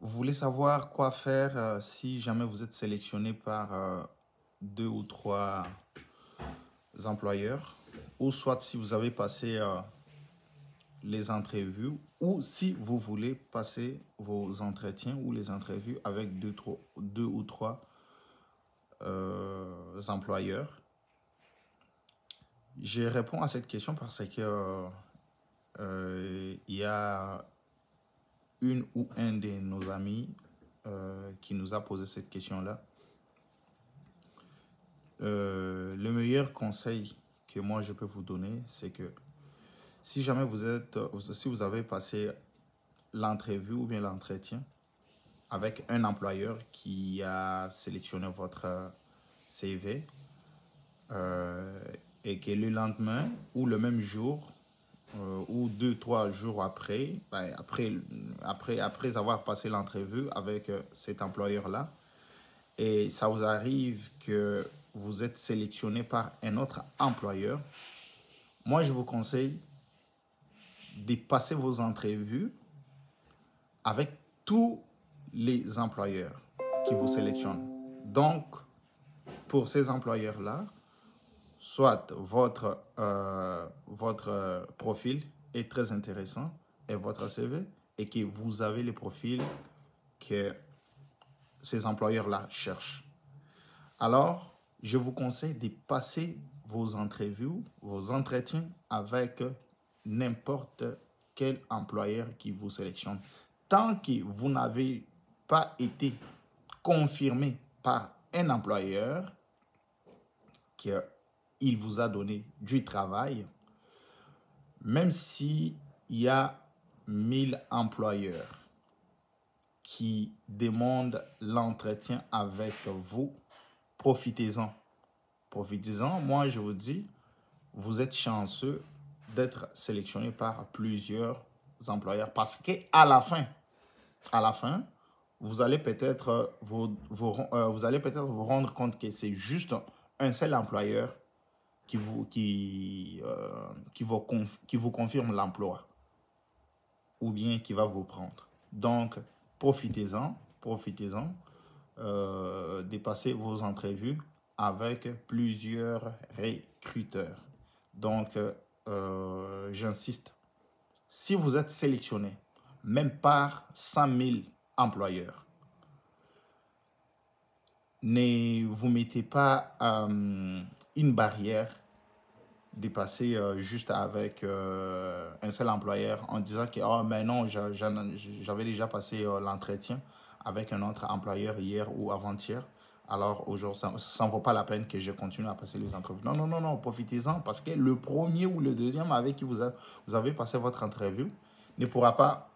Vous voulez savoir quoi faire euh, si jamais vous êtes sélectionné par euh, deux ou trois employeurs, ou soit si vous avez passé euh, les entrevues, ou si vous voulez passer vos entretiens ou les entrevues avec deux, deux ou trois employeurs. Je réponds à cette question parce que il y a une ou un de nos amis euh, qui nous a posé cette question-là. Euh, le meilleur conseil que moi je peux vous donner, c'est que si jamais vous êtes, si vous avez passé l'entrevue ou bien l'entretien avec un employeur qui a sélectionné votre euh, CV et que le lendemain ou le même jour, euh, ou deux, trois jours après, ben, après, après, après avoir passé l'entrevue avec euh, cet employeur-là, et ça vous arrive que vous êtes sélectionné par un autre employeur, moi je vous conseille de passer vos entrevues avec tous les employeurs qui vous sélectionnent. Donc, pour ces employeurs-là, soit votre, euh, votre euh, profil est très intéressant et votre CV et que vous avez les profils que ces employeurs-là cherchent. Alors, je vous conseille de passer vos entrevues, vos entretiens avec n'importe quel employeur qui vous sélectionne. Tant que vous n'avez pas été confirmé par un employeur a il vous a donné du travail, même s'il y a 1000 employeurs qui demandent l'entretien avec vous, profitez-en. Profitez-en. Moi, je vous dis, vous êtes chanceux d'être sélectionné par plusieurs employeurs parce que à la fin, à la fin, vous allez peut-être vous, vous euh, allez peut-être vous rendre compte que c'est juste un seul employeur qui vous, qui, euh, qui vous, confirme l'emploi ou bien qui va vous prendre. Donc, profitez-en, profitez-en, euh, dépassez vos entrevues avec plusieurs recruteurs. Donc, euh, j'insiste, si vous êtes sélectionné, même par 100 000 employeurs, ne vous mettez pas euh, une barrière dépasser euh, juste avec euh, un seul employeur en disant que oh ah, mais ben non j'avais déjà passé l'entretien avec un autre employeur hier ou avant-hier alors aujourd'hui ça ne vaut pas la peine que je continue à passer les entrevues non non non profitez-en parce que le premier ou le deuxième avec qui vous, avez passé votre entrevue ne pourra pas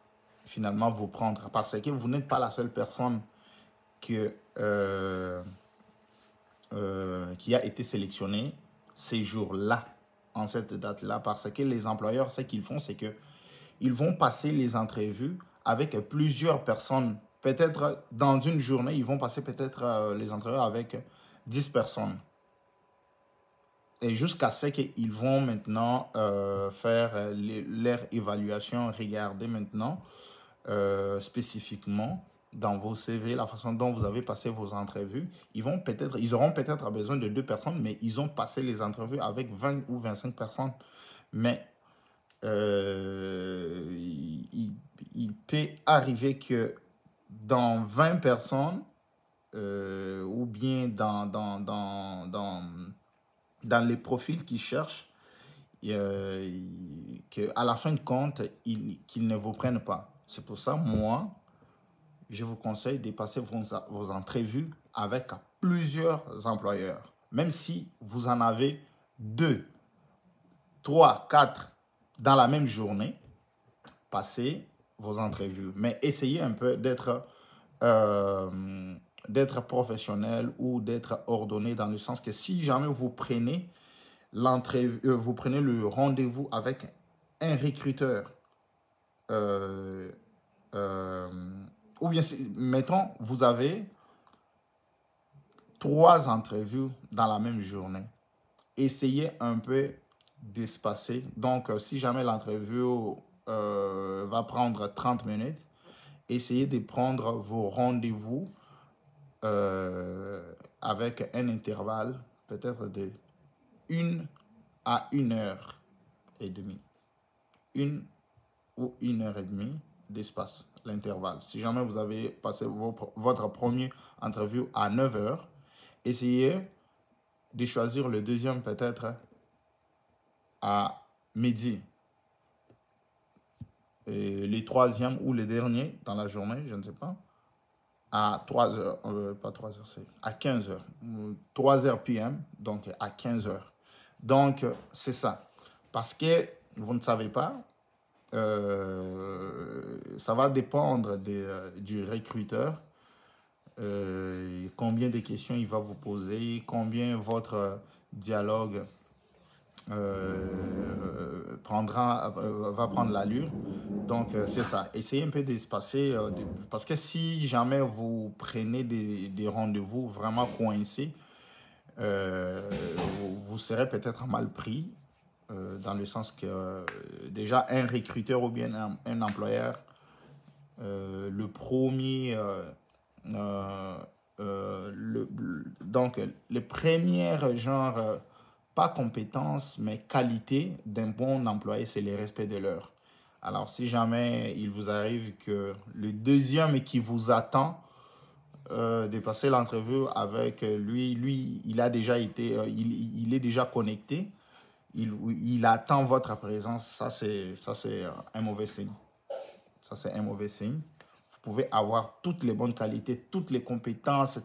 finalement vous prendre parce que vous n'êtes pas la seule personne que euh, euh, qui a été sélectionné ces jours-là, en cette date-là, parce que les employeurs, ce qu'ils font, c'est qu'ils vont passer les entrevues avec plusieurs personnes. Peut-être dans une journée, ils vont passer peut-être euh, les entrevues avec 10 personnes. Et jusqu'à ce qu'ils vont maintenant faire leur évaluation, regarder maintenant spécifiquement dans vos CV, la façon dont vous avez passé vos entrevues, ils vont peut-être, ils auront peut-être besoin de deux personnes, mais ils ont passé les entrevues avec 20 ou 25 personnes. Mais euh, il, peut arriver que dans 20 personnes, euh, ou bien dans, dans, dans, dans, dans les profils qu'ils cherchent, euh, qu'à la fin de compte, qu'ils ne vous prennent pas. C'est pour ça, moi, je vous conseille de passer vos, vos entrevues avec plusieurs employeurs. Même si vous en avez deux, trois, quatre dans la même journée, passez vos entrevues. Mais essayez un peu d'être euh, professionnel ou d'être ordonné dans le sens que si jamais vous prenez l'entrevue, euh, vous prenez le rendez-vous avec un recruteur, euh, euh ou bien, mettons, vous avez trois entrevues dans la même journée. Essayez un peu d'espacer. Donc, euh, si jamais l'entrevue euh, va prendre 30 minutes, essayez de prendre vos rendez-vous euh, avec un intervalle peut-être de 1 à 1 heure et demie. Une ou une heure et demie d'espace l'intervalle. Si jamais vous avez passé votre premier interview à 9 h essayez de choisir le deuxième peut-être à midi. Et les troisième ou les derniers dans la journée, je ne sais pas, à 3 heures, euh, pas 3 h c'est à 15 h 3 h PM, donc à 15 heures. Donc, c'est ça. Parce que vous ne savez pas, euh, ça va dépendre euh, du recruteur, euh, combien de questions il va vous poser, combien votre dialogue prendra, va prendre l'allure. Donc, c'est ça. Essayez un peu d'espacer, parce que si jamais vous prenez des, des rendez-vous vraiment coincés, vous serez peut-être mal pris euh, dans le sens que euh, déjà un recruteur ou bien un, employeur, euh, le premier, le, donc les premières genre, pas compétence, mais qualité d'un bon employé, c'est le respect de l'heure. Alors si jamais il vous arrive que le deuxième qui vous attend, euh, de passer l'entrevue avec lui. Lui, il a déjà été, il, il, est déjà connecté il, attend votre présence, ça c'est euh, un mauvais signe. Ça c'est un mauvais signe. Vous pouvez avoir toutes les bonnes qualités, toutes les compétences,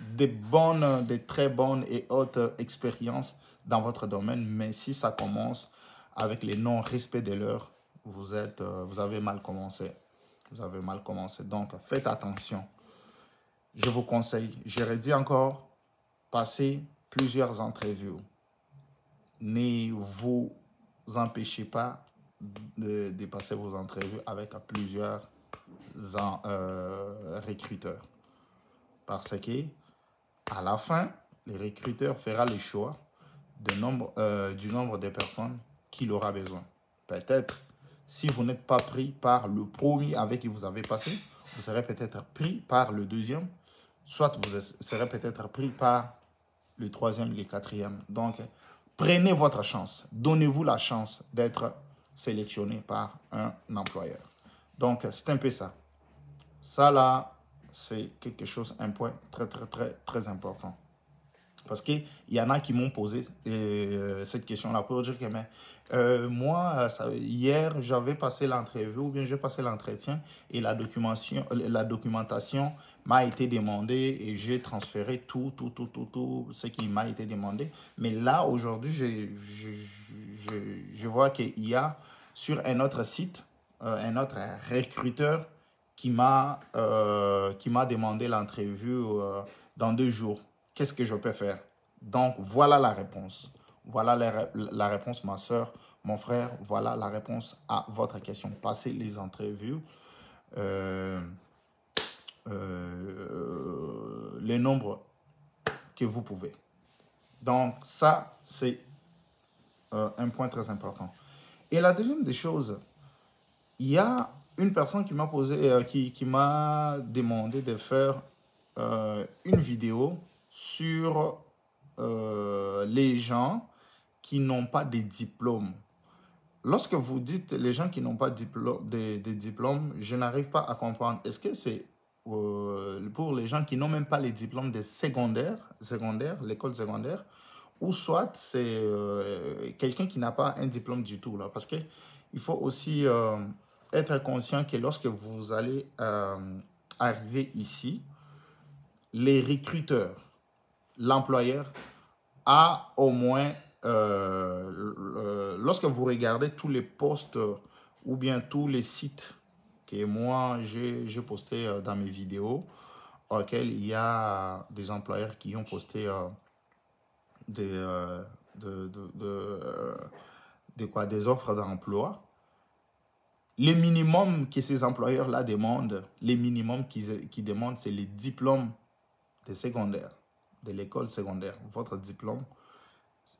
des bonnes, des très bonnes et hautes expériences dans votre domaine, mais si ça commence avec les non-respect de l'heure, vous, euh, vous avez mal commencé. Vous avez mal commencé. Donc, faites attention. Je vous conseille, je dit encore, passer plusieurs entrevues ne vous empêchez pas de dépasser vos entrevues avec plusieurs euh, recruteurs. Parce que à la fin, le recruteur fera le choix euh, du nombre de personnes qu'il aura besoin. Peut-être, si vous n'êtes pas pris par le premier avec qui vous avez passé, vous serez peut-être pris par le deuxième, soit vous serez peut-être pris par le troisième, le quatrième. Donc, Prenez votre chance. Donnez-vous la chance d'être sélectionné par un employeur. Donc, c'est un peu ça. Ça, là, c'est quelque chose, un point très, très, très, très important. Parce qu'il y en a qui m'ont posé euh, cette question-là pour dire que, mais, euh, moi, ça, hier, j'avais passé l'entrevue ou bien j'ai passé l'entretien et la documentation, la documentation m'a été demandé et j'ai transféré tout, tout, tout, tout, tout ce qui m'a été demandé. Mais là, aujourd'hui, je, je, je, vois qu'il y a sur un autre site, euh, un autre recruteur qui m'a euh, demandé l'entrevue euh, dans deux jours. Qu'est-ce que je peux faire Donc, voilà la réponse. Voilà la, la réponse, ma soeur, mon frère. Voilà la réponse à votre question. Passez les entrevues. Euh, euh, les nombres que vous pouvez. Donc ça, c'est euh, un point très important. Et la deuxième des choses, il y a une personne qui m'a posé, euh, qui, qui m'a demandé de faire une vidéo sur les gens qui n'ont pas de diplôme lorsque vous dites les gens qui n'ont pas de diplôme, je n'arrive pas à comprendre. Est-ce que c'est euh, pour les gens qui n'ont même pas les diplômes de secondaire, secondaire l'école secondaire, ou soit c'est euh, quelqu'un qui n'a pas un diplôme du tout. Là, parce qu'il faut aussi euh, être conscient que lorsque vous allez arriver ici, les recruteurs, l'employeur a au moins, lorsque vous regardez tous les postes ou bien tous les sites que moi, j'ai posté euh, dans mes vidéos, auxquelles il y a des employeurs qui ont posté euh, des, euh, de, de, quoi, des offres d'emploi. les minimums que ces employeurs-là demandent, les minimum qu'ils demandent, c'est les diplômes de secondaire, de l'école secondaire, votre diplôme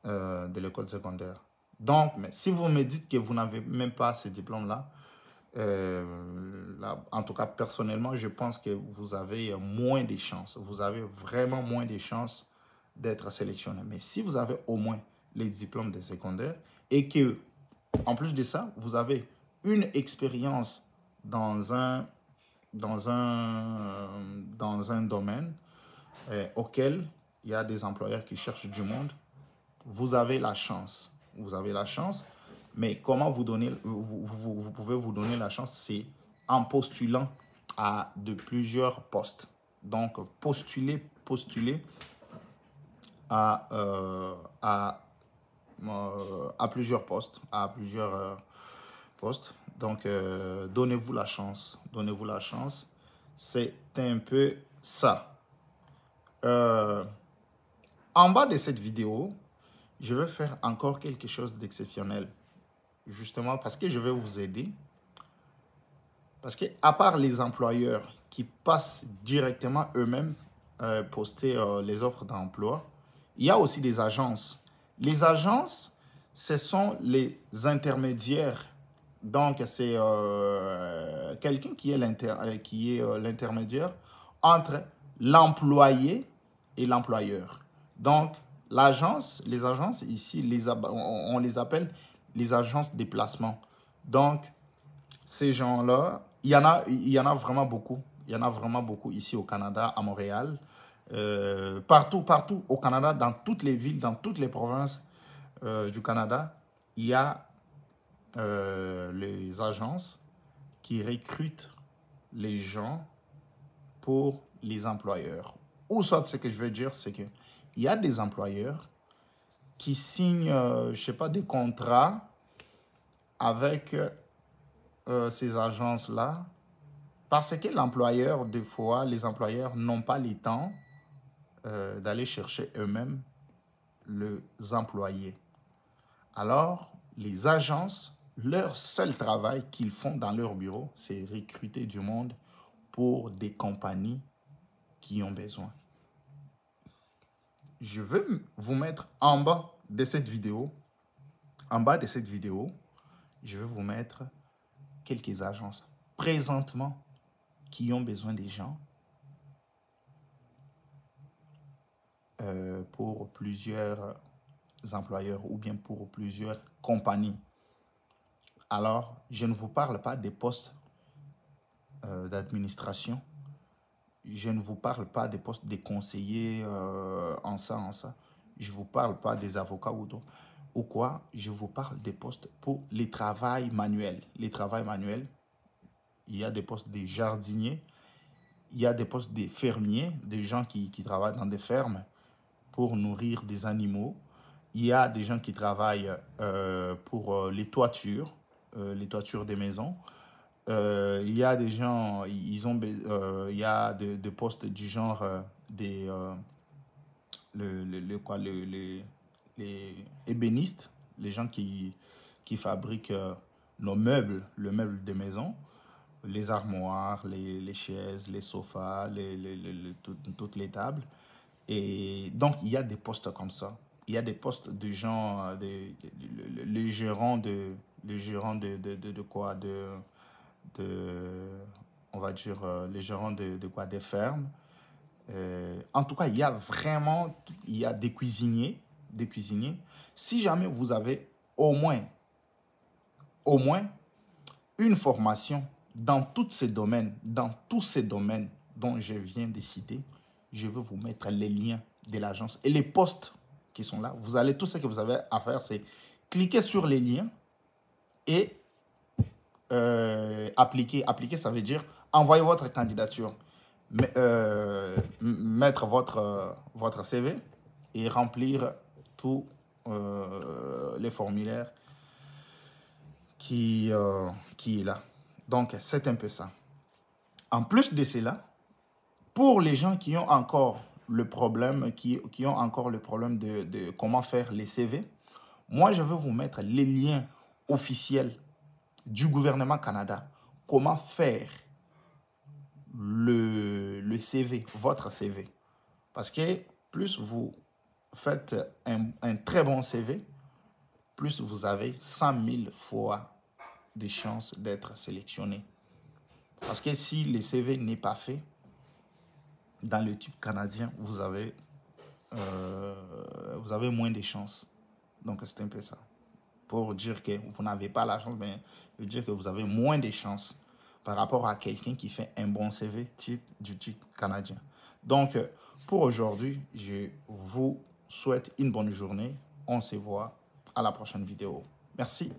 de l'école secondaire. Donc, mais si vous me dites que vous n'avez même pas ces diplômes-là, euh, en tout cas personnellement, je pense que vous avez moins de chances. Vous avez vraiment moins de chances d'être sélectionné. Mais si vous avez au moins les diplômes de secondaire et que, en plus de ça, vous avez une expérience dans un, dans un, dans un domaine euh, auquel il y a des employeurs qui cherchent du monde, vous avez la chance. Vous avez la chance mais comment vous, donner, vous, pouvez vous donner la chance, c'est en postulant à de plusieurs postes. Donc, postulez postuler à, euh, à, euh, à plusieurs postes, à plusieurs euh, postes. Donc, donnez-vous la chance, donnez-vous la chance. C'est un peu ça. en bas de cette vidéo, je vais faire encore quelque chose d'exceptionnel justement parce que je vais vous aider. Parce que à part les employeurs qui passent directement eux-mêmes euh, poster euh, les offres d'emploi, il y a aussi des agences. Les agences, ce sont les intermédiaires. Donc, c'est euh, quelqu'un qui est euh, l'intermédiaire entre l'employé et l'employeur. Donc, l'agence, les agences, ici, les, on les appelle les agences de placement. Donc, ces gens-là, il y, en a, y en a vraiment beaucoup. Il y en a vraiment beaucoup ici au Canada, à Montréal, euh, partout, partout au Canada, dans toutes les villes, dans toutes les provinces euh, du Canada, il y a euh, les agences qui recrutent les gens pour les employeurs. Ou ça ce que je veux dire, c'est qu'il y a des employeurs qui signent, euh, je sais pas, des contrats avec euh, ces agences-là parce que l'employeur, des fois, les employeurs n'ont pas le temps euh, d'aller chercher eux-mêmes les employés. Alors, les agences, leur seul travail qu'ils font dans leur bureau, c'est recruter du monde pour des compagnies qui ont besoin je vais vous mettre en bas de cette vidéo, en bas de cette vidéo, je vais vous mettre quelques agences présentement qui ont besoin des gens euh, pour plusieurs employeurs ou bien pour plusieurs compagnies. Alors, je ne vous parle pas des postes euh, d'administration, je ne vous parle pas des postes des conseillers euh, en ça, en ça. Je ne vous parle pas des avocats ou d'autres. Ou quoi, je vous parle des postes pour les travails manuels. Les travails manuels, il y a des postes des jardiniers, il y a des postes des fermiers, des gens qui, travaillent dans des fermes pour nourrir des animaux. Il y a des gens qui travaillent euh, pour euh, les toitures, les toitures des maisons. Euh, il y a des gens, ils ont, euh, il y a des, des postes du genre euh, des le, le, le, quoi, les, les ébénistes, les gens qui, qui fabriquent nos meubles, le meuble de maison, les armoires, les, les chaises, les sofas, les, toutes les tables. Et donc, il y a des postes comme ça. Il y a des postes de gens, des, les gérants de, les gérants de, de, quoi, de, de, on va dire, euh, les gérants de, de quoi Des fermes. Euh, en tout cas, il y a vraiment, il y a des cuisiniers, des cuisiniers. Si jamais vous avez au moins, au moins, une formation dans tous ces domaines, dans tous ces domaines dont je viens de citer, je veux vous mettre les liens de l'agence et les postes qui sont là. Vous allez, tout ce que vous avez à faire, c'est cliquer sur les liens et euh, appliquer. Appliquer, ça veut dire envoyer votre candidature, euh, mettre votre, euh, votre CV et remplir tous les formulaires qui, qui est là. Donc, c'est un peu ça. En plus de cela, pour les gens qui ont encore le problème, qui, ont encore le problème de, de comment faire les CV, moi, je veux vous mettre les liens officiels du gouvernement Canada comment faire le, le CV, votre CV. Parce que plus vous faites un, très bon CV, plus vous avez 100 000 fois de chances d'être sélectionné. Parce que si le CV n'est pas fait, dans le type canadien, vous avez, euh, vous avez moins de chances. Donc, c'est un peu ça pour dire que vous n'avez pas la chance, mais ben, je dire que vous avez moins de chances par rapport à quelqu'un qui fait un bon CV type du type canadien. Donc, euh, pour aujourd'hui, je vous souhaite une bonne journée. On se voit à la prochaine vidéo. Merci.